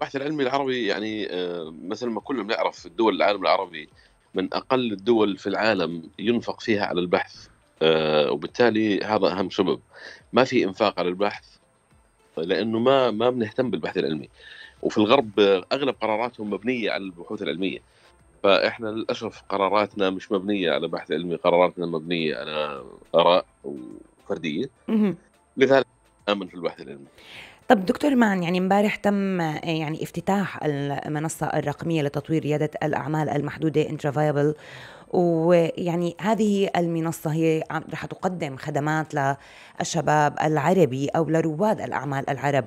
البحث العلمي العربي يعني آه، مثل ما كلنا بنعرف الدول العالم العربي من اقل الدول في العالم ينفق فيها على البحث آه، وبالتالي هذا اهم سبب ما في انفاق على البحث لانه ما ما بنهتم بالبحث العلمي وفي الغرب آه، اغلب قراراتهم مبنيه على البحوث العلميه فاحنا للاسف قراراتنا مش مبنيه على بحث علمي قراراتنا مبنيه على اراء وفرديه لذلك امن في البحث العلمي طب دكتور مان يعني امبارح تم آه، يعني افتتاح المنصة الرقمية لتطوير ريادة الأعمال المحدودة انترافايبل ويعني هذه المنصة هي رح تقدم خدمات للشباب العربي أو لرواد الأعمال العرب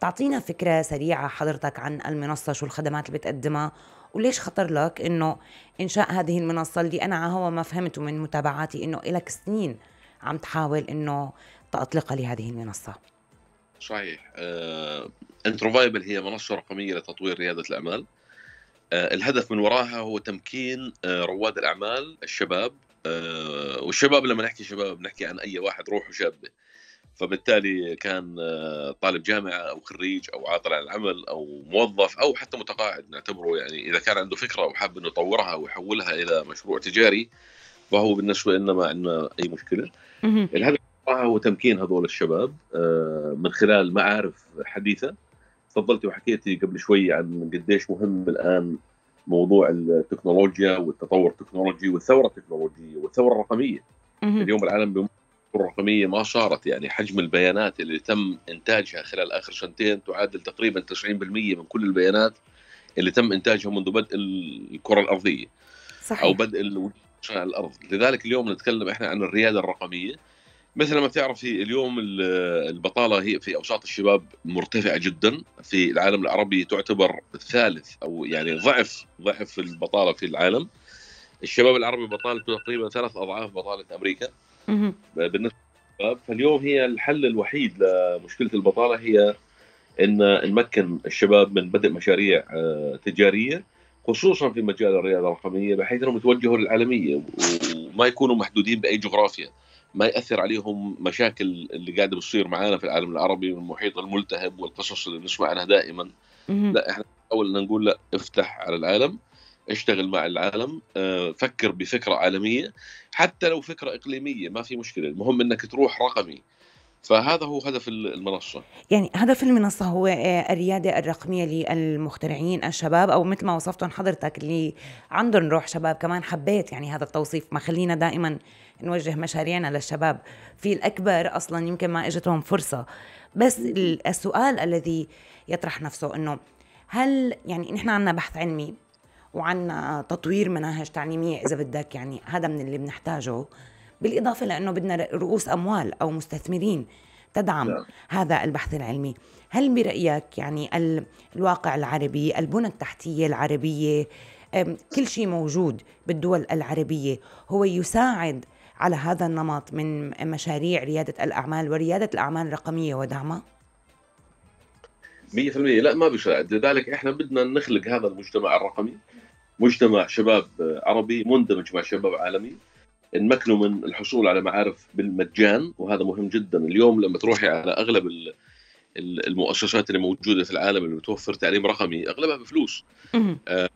تعطينا فكرة سريعة حضرتك عن المنصة شو الخدمات اللي بتقدمها وليش خطر لك انه انشاء هذه المنصه اللي انا على هوا ما فهمته من متابعاتي انه لك سنين عم تحاول انه تطلقها لهذه المنصه صحيح انتروفايبل آه، هي منصه رقميه لتطوير رياده الاعمال آه، الهدف من وراها هو تمكين آه، رواد الاعمال الشباب والشباب لما نحكي شباب بنحكي عن اي واحد روحه شابه فبالتالي كان طالب جامعه او خريج او عاطل عن العمل او موظف او حتى متقاعد نعتبره يعني اذا كان عنده فكره وحاب انه يطورها ويحولها الى مشروع تجاري فهو بالنسبه لنا ما عندنا اي مشكله الهدف هو تمكين هذول الشباب آه، من خلال معارف حديثه تفضلتي وحكيتي قبل شوي عن قديش مهم الان موضوع التكنولوجيا والتطور التكنولوجي والثوره التكنولوجيه والثوره الرقميه اليوم العالم الرقميه ما صارت يعني حجم البيانات اللي تم انتاجها خلال اخر سنتين تعادل تقريبا 90% من كل البيانات اللي تم انتاجها منذ بدء الكره الارضيه صحيح. او بدء على الارض لذلك اليوم نتكلم احنا عن الرياده الرقميه مثل ما تعرفي اليوم البطاله هي في اوساط الشباب مرتفعه جدا في العالم العربي تعتبر الثالث او يعني ضعف ضعف البطاله في العالم الشباب العربي بطالته تقريبا ثلاث اضعاف بطاله امريكا بالنسبه للشباب فاليوم هي الحل الوحيد لمشكله البطاله هي ان نمكن الشباب من بدء مشاريع آه، تجاريه خصوصا في مجال الرياضه الرقميه بحيث انهم يتوجهوا للعالميه وما يكونوا محدودين باي جغرافيا ما ياثر عليهم مشاكل اللي قاعده بتصير معانا في العالم العربي والمحيط الملتهب والقصص اللي بنسمع عنها دائما لا احنا اول نقول لا افتح على العالم اشتغل مع العالم آه، فكر بفكره عالميه حتى لو فكره اقليميه ما في مشكله المهم انك تروح رقمي فهذا هو هدف المنصة يعني هدف المنصة هو آه، الريادة الرقمية للمخترعين الشباب أو مثل ما وصفتهم حضرتك اللي عندهم روح شباب كمان حبيت يعني هذا التوصيف ما خلينا دائما نوجه مشاريعنا للشباب في الأكبر أصلا يمكن ما إجتهم فرصة بس السؤال الذي يطرح نفسه أنه هل يعني نحن عنا بحث علمي وعنا تطوير مناهج تعليمية إذا بدك يعني هذا من اللي بنحتاجه بالإضافة لأنه بدنا رؤوس أموال أو مستثمرين تدعم نعم. هذا البحث العلمي هل برأيك يعني الواقع العربي البنى التحتية العربية كل شيء موجود بالدول العربية هو يساعد على هذا النمط من مشاريع ريادة الأعمال وريادة الأعمال الرقمية ودعمها؟ 100% لا ما بيساعد لذلك احنا بدنا نخلق هذا المجتمع الرقمي مجتمع شباب عربي مندمج مع شباب عالمي نمكنه من الحصول على معارف بالمجان وهذا مهم جدا اليوم لما تروحي على اغلب المؤسسات اللي موجوده في العالم اللي بتوفر تعليم رقمي اغلبها بفلوس آه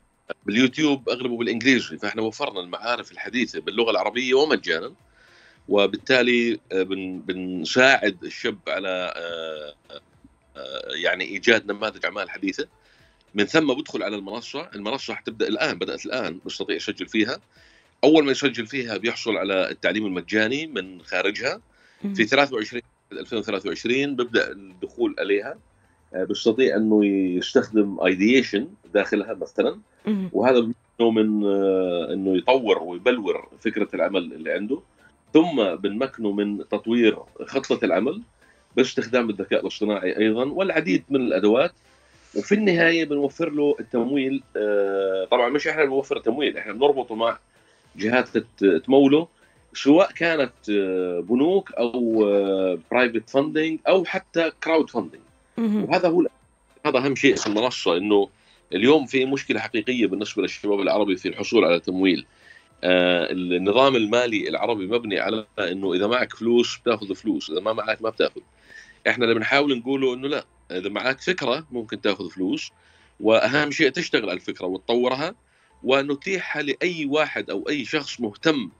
باليوتيوب اغلبه بالانجليزي فاحنا وفرنا المعارف الحديثه باللغه العربيه ومجانا وبالتالي آه، بنساعد الشاب على آه، آه، يعني ايجاد نماذج اعمال حديثه من ثم بدخل على المنصه المنصه حتبدا الان بدات الان بيستطيع يسجل فيها اول ما يسجل فيها بيحصل على التعليم المجاني من خارجها في 23 2023 ببدا الدخول عليها بيستطيع انه يستخدم ايديشن داخلها مثلا وهذا من آه، انه يطور ويبلور فكره العمل اللي عنده ثم بنمكنه من تطوير خطه العمل باستخدام الذكاء الاصطناعي ايضا والعديد من الادوات وفي النهايه بنوفر له التمويل آه، طبعا مش احنا بنوفر التمويل احنا بنربطه مع جهات تموله سواء كانت آه، بنوك او برايفت فاندنج او حتى كراود فاندنج وهذا هو هذا اهم شيء في المنصه انه اليوم في مشكله حقيقيه بالنسبه للشباب العربي في الحصول على تمويل آه النظام المالي العربي مبني على انه اذا معك فلوس بتاخذ فلوس اذا ما معك ما بتاخذ احنا اللي بنحاول نقوله انه لا اذا معك فكره ممكن تاخذ فلوس واهم شيء تشتغل على الفكره وتطورها ونتيحها لاي واحد او اي شخص مهتم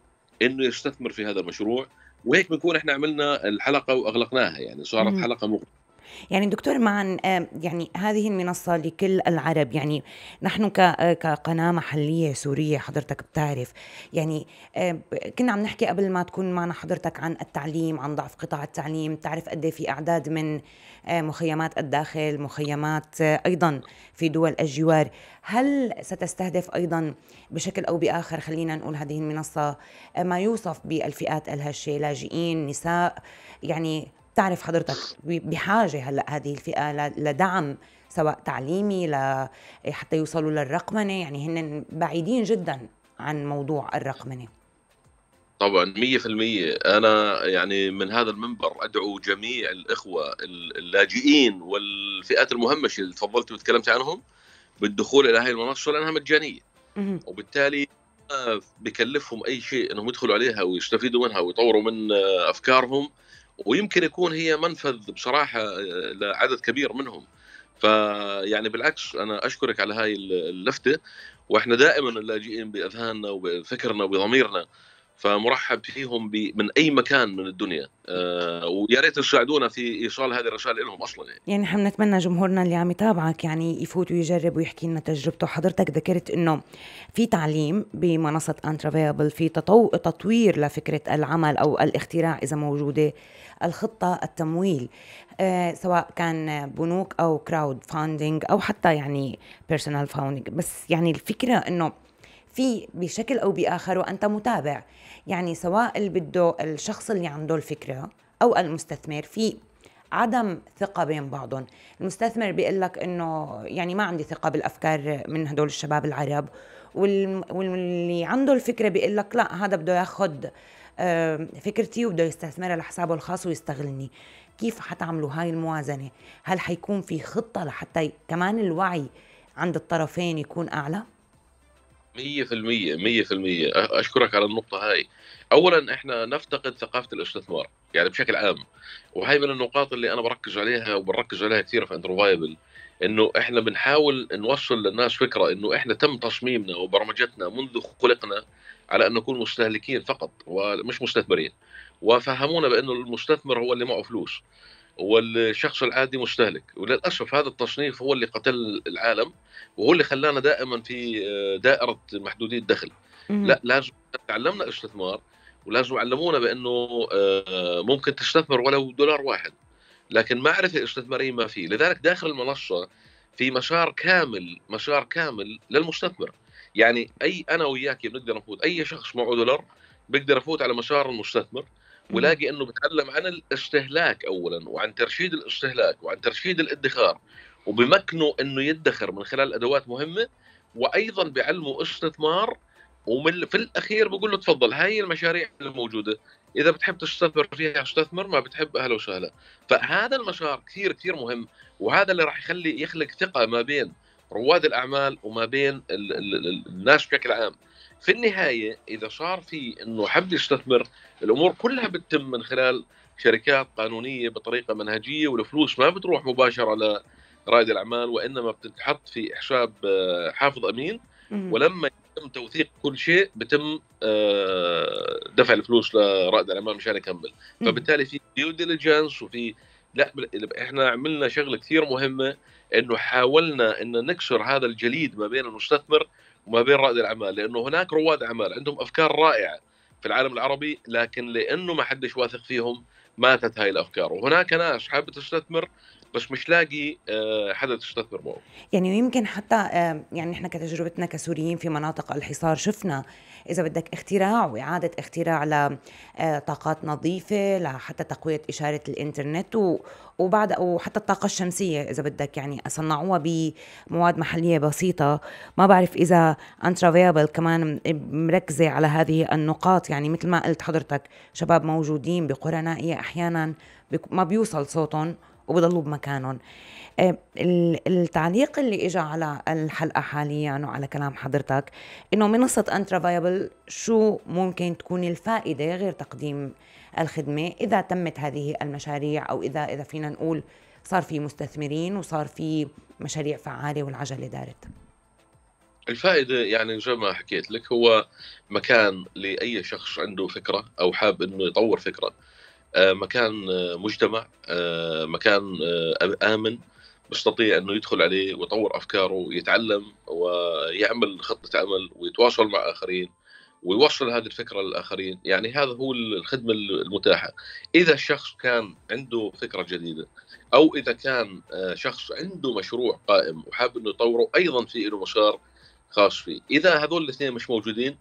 انه يستثمر في هذا المشروع وهيك بنكون احنا عملنا الحلقه واغلقناها يعني صارت حلقه مغلقة يعني دكتور معن آه، يعني هذه المنصة لكل العرب يعني نحن آه، كقناة محلية سورية حضرتك بتعرف يعني آه، كنا عم نحكي قبل ما تكون معنا حضرتك عن التعليم عن ضعف قطاع التعليم تعرف قد إيه في أعداد من مخيمات الداخل مخيمات أيضا في دول الجوار هل ستستهدف أيضا بشكل أو بآخر خلينا نقول هذه المنصة ما يوصف بالفئات الهشة لاجئين نساء يعني بتعرف حضرتك بحاجه هلا هذه الفئه لدعم سواء تعليمي ل حتى يوصلوا للرقمنه يعني هن بعيدين جدا عن موضوع الرقمنه طبعا 100% انا يعني من هذا المنبر ادعو جميع الاخوه اللاجئين والفئات المهمشه اللي تفضلت وتكلمت عنهم بالدخول الى هذه المنصه لانها مجانيه وبالتالي بكلفهم اي شيء انهم يدخلوا عليها ويستفيدوا منها ويطوروا من افكارهم ويمكن يكون هي منفذ بصراحه آه، لعدد كبير منهم فيعني بالعكس انا اشكرك على هاي اللفته واحنا دائما اللاجئين باذهاننا وبفكرنا وبضميرنا فمرحب فيهم من اي مكان من الدنيا أه ويا ريت تساعدونا في ايصال هذه الرسائل لهم اصلا يعني يعني احنا بنتمنى جمهورنا اللي عم يتابعك يعني يفوت ويجرب ويحكي لنا تجربته حضرتك ذكرت انه في تعليم بمنصه انترافيبل في تطو... تطوير لفكره العمل او الاختراع اذا موجوده الخطه التمويل أه سواء كان بنوك او كراود فاندنج او حتى يعني بيرسونال فاوندنج بس يعني الفكره انه في بشكل او باخر وانت متابع يعني سواء اللي بده الشخص اللي عنده الفكره او المستثمر في عدم ثقة بين بعضهم المستثمر بيقول لك انه يعني ما عندي ثقة بالافكار من هدول الشباب العرب واللي عنده الفكرة بيقول لك لا هذا بده ياخذ آه، فكرتي وبده يستثمرها لحسابه الخاص ويستغلني كيف حتعملوا هاي الموازنة هل حيكون في خطة لحتى كمان الوعي عند الطرفين يكون أعلى؟ 100% 100% أشكرك على النقطة هاي أولا إحنا نفتقد ثقافة الاستثمار يعني بشكل عام وهي من النقاط اللي أنا بركز عليها وبركز عليها كثير في اندروفايبل انه احنا بنحاول نوصل للناس فكره انه احنا تم تصميمنا وبرمجتنا منذ خلقنا على ان نكون مستهلكين فقط ومش مستثمرين وفهمونا بانه المستثمر هو اللي معه فلوس والشخص العادي مستهلك وللاسف هذا التصنيف هو اللي قتل العالم وهو اللي خلانا دائما في آه، دائره محدودي الدخل لا لازم تعلمنا استثمار ولازم علمونا بانه آه، ممكن تستثمر ولو دولار واحد لكن معرفه استثماريه ما في لذلك داخل المنصه في مسار كامل مسار كامل للمستثمر يعني اي انا وياك بنقدر نفوت اي شخص معه دولار بيقدر يفوت على مسار المستثمر ولاقي انه بتعلم عن الاستهلاك اولا وعن ترشيد الاستهلاك وعن ترشيد الادخار وبمكنه انه يدخر من خلال ادوات مهمه وايضا بعلمه استثمار ومن في الاخير بقول له تفضل هاي المشاريع الموجوده اذا بتحب تستثمر فيها استثمر ما بتحب اهلا وسهلا فهذا المسار كثير كثير مهم وهذا اللي راح يخلي يخلق ثقه ما بين رواد الاعمال وما بين الناس بشكل عام في النهايه اذا صار في انه حد يستثمر الامور كلها بتتم من خلال شركات قانونيه بطريقه منهجيه والفلوس ما بتروح مباشره لرائد الاعمال وانما بتتحط في حساب آه، حافظ امين ولما يتم توثيق كل شيء بتم آه، دفع الفلوس لرائد الاعمال مشان يكمل فبالتالي في ديو ديليجنس وفي لا احنا عملنا شغله كثير مهمه انه حاولنا ان نكسر هذا الجليد ما بين المستثمر وما بين رائد الاعمال لانه هناك رواد اعمال عندهم افكار رائعه في العالم العربي لكن لانه ما حدش واثق فيهم ماتت هاي الافكار وهناك ناس حابه تستثمر بس مش لاقي آه، حدا تستثمر معه يعني يمكن حتى آه، يعني احنا كتجربتنا كسوريين في مناطق الحصار شفنا اذا بدك اختراع واعاده اختراع لطاقات آه، نظيفه لحتى تقويه اشاره الانترنت وبعد وحتى الطاقه الشمسيه اذا بدك يعني صنعوها بمواد محليه بسيطه ما بعرف اذا انترافيبل كمان مركزه على هذه النقاط يعني مثل ما قلت حضرتك شباب موجودين بقرى نائيه احيانا ما بيوصل صوتهم وبضلوا بمكانهم آه، التعليق اللي اجى على الحلقه حاليا يعني وعلى كلام حضرتك انه منصه انترا فايبل شو ممكن تكون الفائده غير تقديم الخدمه اذا تمت هذه المشاريع او اذا اذا فينا نقول صار في مستثمرين وصار في مشاريع فعاله والعجله دارت الفائده يعني زي ما حكيت لك هو مكان لاي شخص عنده فكره او حاب انه يطور فكره آه، مكان آه، مجتمع آه، مكان امن يستطيع انه يدخل عليه ويطور افكاره ويتعلم ويعمل خطه عمل ويتواصل مع اخرين ويوصل هذه الفكره للاخرين، يعني هذا هو الخدمه المتاحه. اذا الشخص كان عنده فكره جديده او اذا كان شخص عنده مشروع قائم وحاب انه يطوره ايضا في له مسار خاص فيه، اذا هذول الاثنين مش موجودين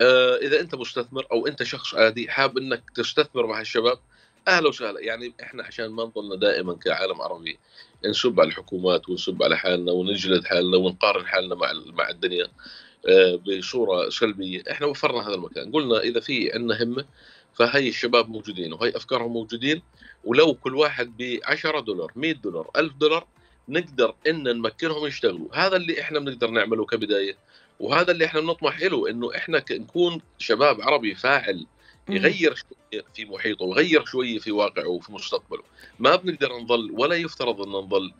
آه، اذا انت مستثمر او انت شخص عادي حاب انك تستثمر مع الشباب اهلا وسهلا يعني احنا عشان ما نظلنا دائما كعالم عربي نسب على الحكومات ونسب على حالنا ونجلد حالنا ونقارن حالنا مع مع الدنيا آه، بصوره سلبيه احنا وفرنا هذا المكان قلنا اذا في عندنا همه فهي الشباب موجودين وهي افكارهم موجودين ولو كل واحد ب 10 دولار 100 دولار 1000 دولار نقدر ان نمكنهم يشتغلوا هذا اللي احنا بنقدر نعمله كبدايه وهذا اللي احنا بنطمح له انه احنا نكون شباب عربي فاعل يغير شويه في محيطه ويغير شويه في واقعه وفي مستقبله ما بنقدر نظل ولا يفترض ان نظل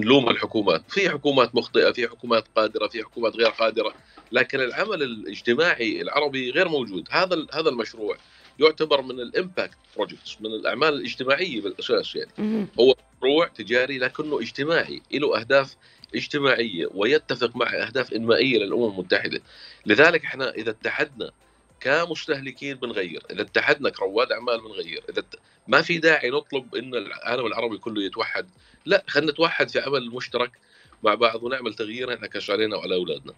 نلوم الحكومات في حكومات مخطئه في حكومات قادره في حكومات غير قادره لكن العمل الاجتماعي العربي غير موجود هذا هذا المشروع يعتبر من الامباكت بروجكتس من الاعمال الاجتماعيه بالاساس يعني هو مشروع تجاري لكنه اجتماعي له أهداف اجتماعية ويتفق مع أهداف إنمائية للأمم المتحدة لذلك احنا إذا اتحدنا كمستهلكين بنغير إذا اتحدنا كرواد أعمال بنغير إذا ت... ما في داعي نطلب إن العالم العربي كله يتوحد لا خلينا نتوحد في عمل مشترك مع بعض ونعمل تغيير احنا كشعرنا وعلى أولادنا